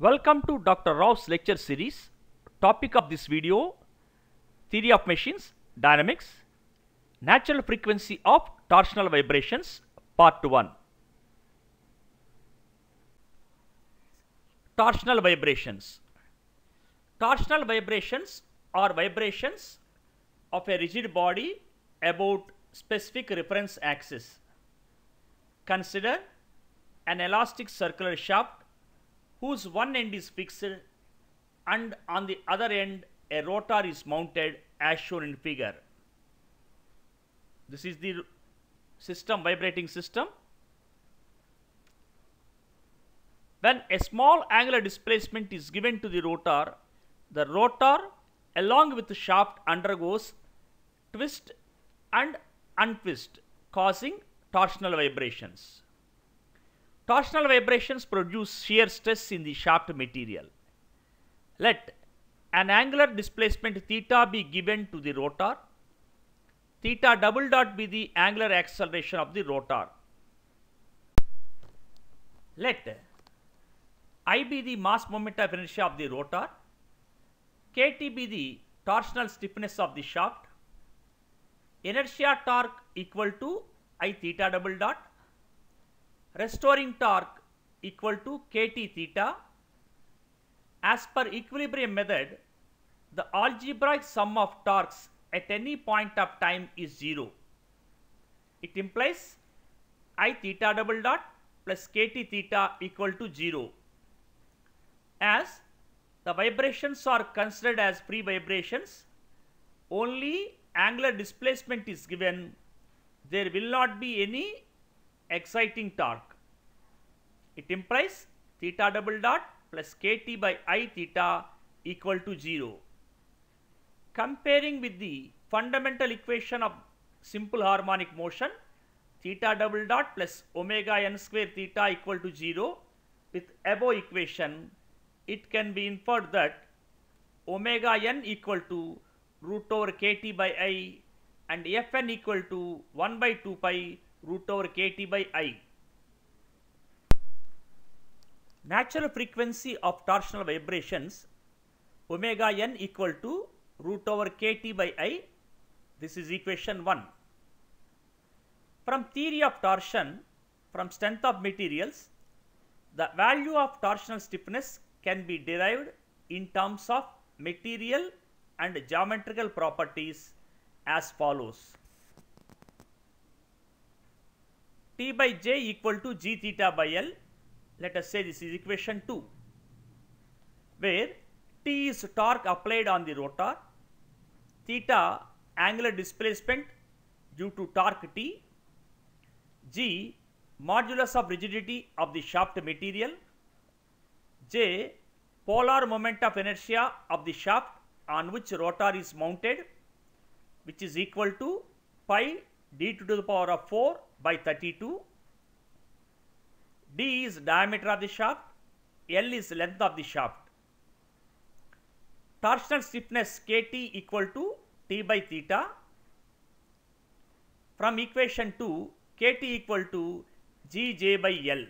Welcome to Dr. Rao's lecture series. Topic of this video, Theory of Machines, Dynamics, Natural Frequency of Torsional Vibrations, Part 1. Torsional Vibrations Torsional vibrations are vibrations of a rigid body about specific reference axis. Consider an elastic circular shaft whose one end is fixed and on the other end a rotor is mounted as shown in figure. This is the system vibrating system. When a small angular displacement is given to the rotor, the rotor along with the shaft undergoes twist and untwist causing torsional vibrations. Torsional vibrations produce shear stress in the shaft material. Let an angular displacement theta be given to the rotor, theta double dot be the angular acceleration of the rotor. Let I be the mass moment of inertia of the rotor, Kt be the torsional stiffness of the shaft, inertia torque equal to I theta double dot restoring torque equal to kT theta. As per equilibrium method, the algebraic sum of torques at any point of time is 0. It implies I theta double dot plus kT theta equal to 0 as the vibrations are considered as free vibrations only angular displacement is given there will not be any exciting torque. It implies theta double dot plus kT by i theta equal to 0. Comparing with the fundamental equation of simple harmonic motion theta double dot plus omega n square theta equal to 0 with above equation it can be inferred that omega n equal to root over kT by i and fn equal to 1 by 2 pi root over kT by I. Natural frequency of torsional vibrations omega n equal to root over kT by I. This is equation 1. From theory of torsion, from strength of materials, the value of torsional stiffness can be derived in terms of material and geometrical properties as follows. T by j equal to g theta by L. Let us say this is equation 2, where T is torque applied on the rotor, theta angular displacement due to torque T, g modulus of rigidity of the shaft material, j polar moment of inertia of the shaft on which rotor is mounted, which is equal to pi d to the power of 4 by 32. D is diameter of the shaft, L is length of the shaft. Torsional stiffness Kt equal to T by theta. From equation 2, Kt equal to Gj by L.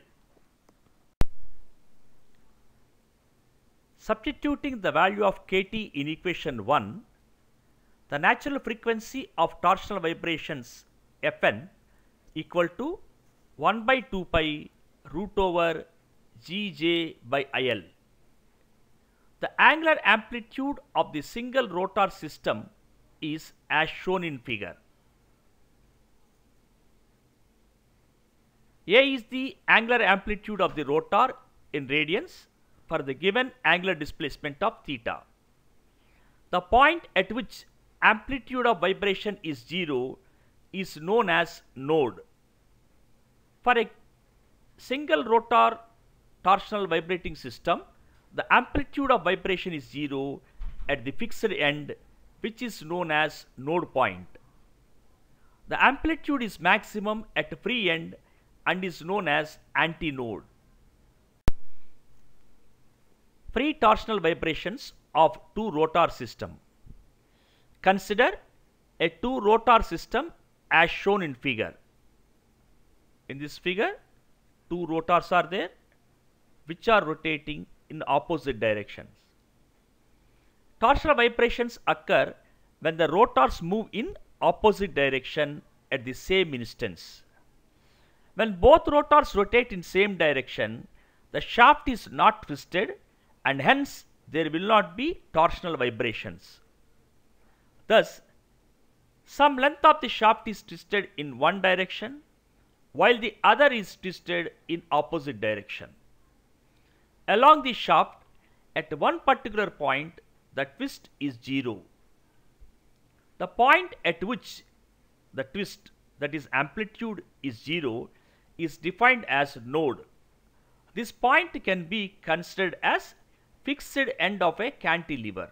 Substituting the value of Kt in equation 1, the natural frequency of torsional vibrations Fn equal to 1 by 2 pi root over gj by il. The angular amplitude of the single rotor system is as shown in figure. A is the angular amplitude of the rotor in radians for the given angular displacement of theta. The point at which amplitude of vibration is 0 is known as node. For a single rotor torsional vibrating system, the amplitude of vibration is 0 at the fixed end which is known as node point. The amplitude is maximum at free end and is known as antinode. Free torsional vibrations of two rotor system. Consider a two rotor system as shown in figure. In this figure, two rotors are there which are rotating in opposite directions. Torsional vibrations occur when the rotors move in opposite direction at the same instance. When both rotors rotate in same direction, the shaft is not twisted and hence there will not be torsional vibrations. Thus, some length of the shaft is twisted in one direction while the other is twisted in opposite direction. Along the shaft, at one particular point, the twist is 0. The point at which the twist, that is amplitude, is 0 is defined as node. This point can be considered as fixed end of a cantilever.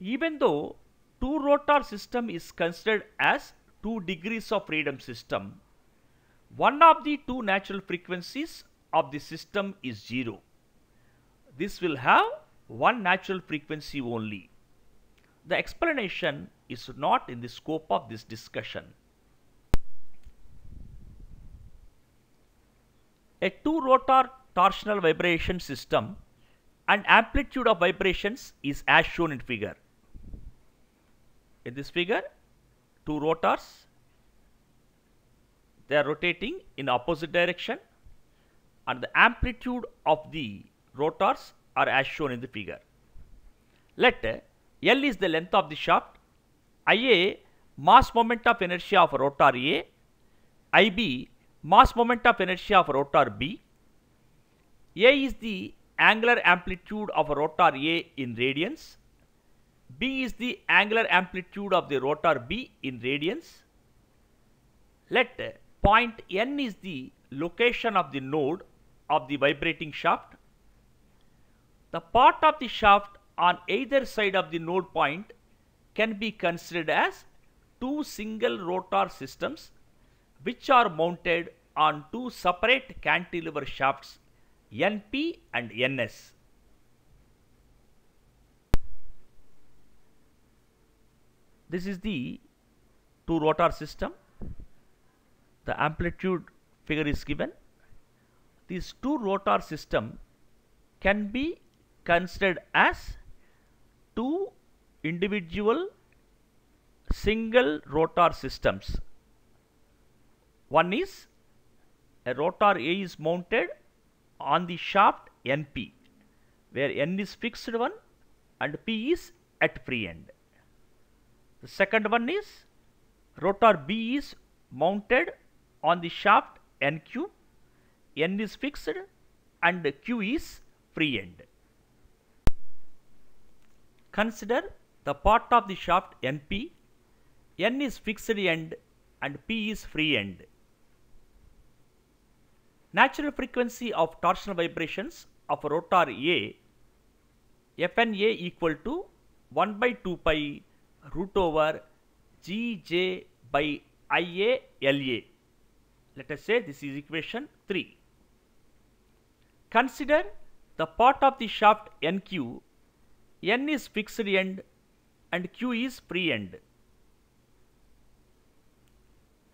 Even though two rotor system is considered as two degrees of freedom system, one of the two natural frequencies of the system is 0. This will have one natural frequency only. The explanation is not in the scope of this discussion. A two-rotor torsional vibration system and amplitude of vibrations is as shown in figure. In this figure, two rotors they are rotating in opposite direction and the amplitude of the rotors are as shown in the figure. Let uh, L is the length of the shaft, Ia mass moment of inertia of rotor A, Ib mass moment of inertia of rotor B, A is the angular amplitude of rotor A in radians B is the angular amplitude of the rotor B in radians. Let uh, point N is the location of the node of the vibrating shaft. The part of the shaft on either side of the node point can be considered as two single rotor systems which are mounted on two separate cantilever shafts NP and NS. This is the two rotor system. The amplitude figure is given. These two rotor system can be considered as two individual single rotor systems. One is a rotor A is mounted on the shaft NP where N is fixed one and P is at free end. The second one is rotor B is mounted on the shaft NQ, N is fixed and Q is free end. Consider the part of the shaft NP, N is fixed end and P is free end. Natural frequency of torsional vibrations of rotor A, Fna equal to 1 by 2 pi root over Gj by Ia La. Let us say this is equation 3. Consider the part of the shaft NQ, N is fixed end and Q is free end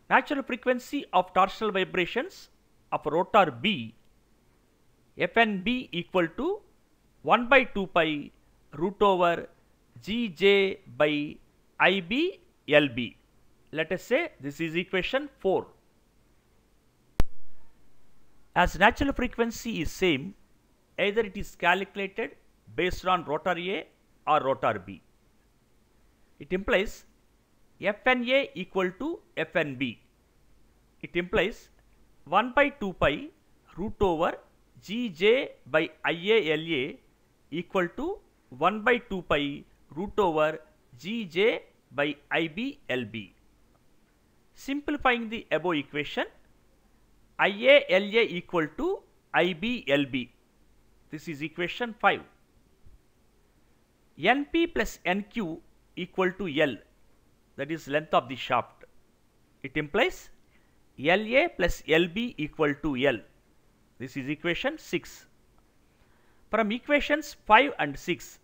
Natural frequency of torsional vibrations of rotor B, Fnb equal to 1 by 2 pi root over Gj by Ib Lb. Let us say this is equation 4. As natural frequency is same, either it is calculated based on rotor A or rotor B. It implies Fna equal to Fnb. It implies 1 by 2 pi root over Gj by Ia equal to 1 by 2 pi root over Gj by IBLB. Simplifying the above equation, IALA equal to IBLB. This is equation 5. NP plus NQ equal to L that is length of the shaft. It implies LA plus LB equal to L. This is equation 6. From equations 5 and 6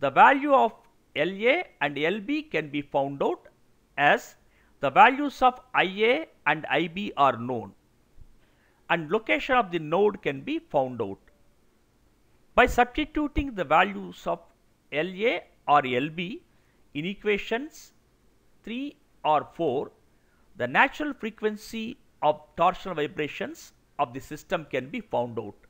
the value of LA and LB can be found out as the values of IA and IB are known and location of the node can be found out. By substituting the values of LA or LB in equations 3 or 4, the natural frequency of torsional vibrations of the system can be found out.